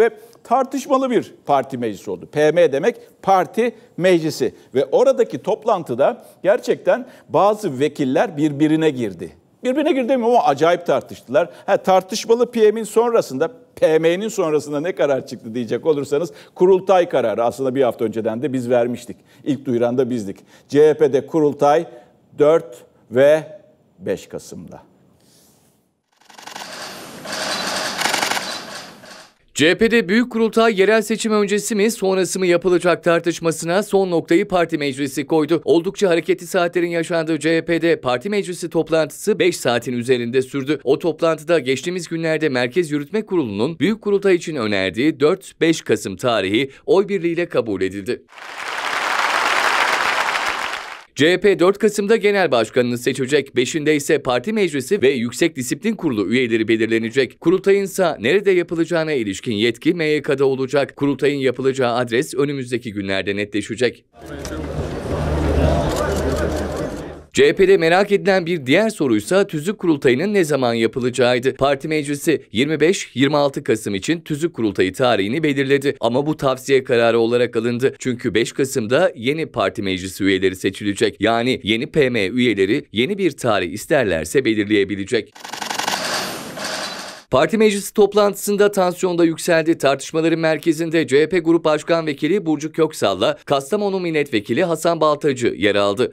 ve tartışmalı bir parti meclisi oldu. PM demek parti meclisi ve oradaki toplantıda gerçekten bazı vekiller birbirine girdi. Birbirine girdi mi ama acayip tartıştılar. Ha, tartışmalı PM'in sonrasında PM'nin sonrasında ne karar çıktı diyecek olursanız kurultay kararı aslında bir hafta önceden de biz vermiştik. İlk duyuran da bizdik. CHP'de kurultay 4 ve 5 Kasım'da. CHP'de büyük kurultay yerel seçim öncesi mi sonrası mı yapılacak tartışmasına son noktayı parti meclisi koydu. Oldukça hareketli saatlerin yaşandığı CHP'de parti meclisi toplantısı 5 saatin üzerinde sürdü. O toplantıda geçtiğimiz günlerde Merkez Yürütme Kurulu'nun büyük kurultay için önerdiği 4-5 Kasım tarihi oy birliğiyle kabul edildi. CHP 4 Kasım'da genel başkanını seçecek, 5'inde ise parti meclisi ve yüksek disiplin kurulu üyeleri belirlenecek. Kurultayın ise nerede yapılacağına ilişkin yetki MYK'da olacak. Kurultayın yapılacağı adres önümüzdeki günlerde netleşecek. Evet. CHP'de merak edilen bir diğer soruysa tüzük kurultayının ne zaman yapılacağıydı. Parti meclisi 25-26 Kasım için tüzük kurultayı tarihini belirledi ama bu tavsiye kararı olarak alındı. Çünkü 5 Kasım'da yeni parti meclisi üyeleri seçilecek. Yani yeni PM üyeleri yeni bir tarih isterlerse belirleyebilecek. Parti meclisi toplantısında tansiyonda yükseldi. Tartışmaların merkezinde CHP Grup Başkan Vekili Burcu Köksal'la Kastamonu Milletvekili Hasan Baltacı yer aldı.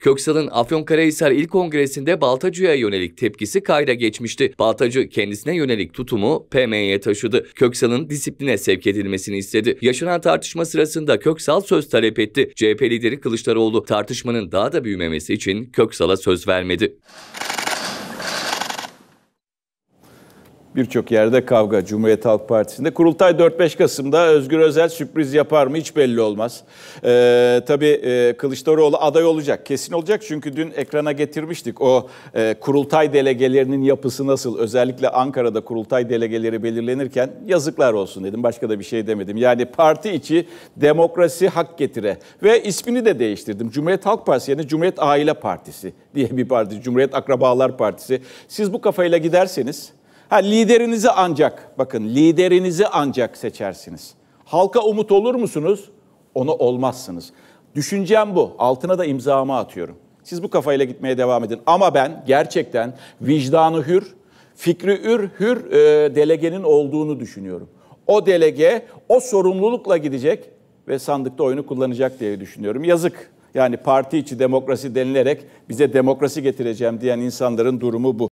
Köksal'ın Afyonkarahisar İl Kongresi'nde Baltacı'ya yönelik tepkisi kayda geçmişti. Baltacı kendisine yönelik tutumu PM'ye taşıdı. Köksal'ın disipline sevk edilmesini istedi. Yaşanan tartışma sırasında Köksal söz talep etti. CHP lideri Kılıçdaroğlu tartışmanın daha da büyümemesi için Köksal'a söz vermedi. birçok yerde kavga Cumhuriyet Halk Partisi'nde. Kurultay 4-5 Kasım'da Özgür Özel sürpriz yapar mı hiç belli olmaz. Ee, tabii e, Kılıçdaroğlu aday olacak, kesin olacak. Çünkü dün ekrana getirmiştik o e, kurultay delegelerinin yapısı nasıl? Özellikle Ankara'da kurultay delegeleri belirlenirken yazıklar olsun dedim. Başka da bir şey demedim. Yani parti içi demokrasi hak getire ve ismini de değiştirdim. Cumhuriyet Halk Partisi yani Cumhuriyet Aile Partisi diye bir parti. Cumhuriyet Akrabalar Partisi. Siz bu kafayla giderseniz Ha liderinizi ancak bakın liderinizi ancak seçersiniz. Halka umut olur musunuz? Onu olmazsınız. Düşüncem bu. Altına da imzamı atıyorum. Siz bu kafayla gitmeye devam edin. Ama ben gerçekten vicdanı hür, fikri hür, hür e, delegenin olduğunu düşünüyorum. O delege o sorumlulukla gidecek ve sandıkta oyunu kullanacak diye düşünüyorum. Yazık. Yani parti içi demokrasi denilerek bize demokrasi getireceğim diyen insanların durumu bu.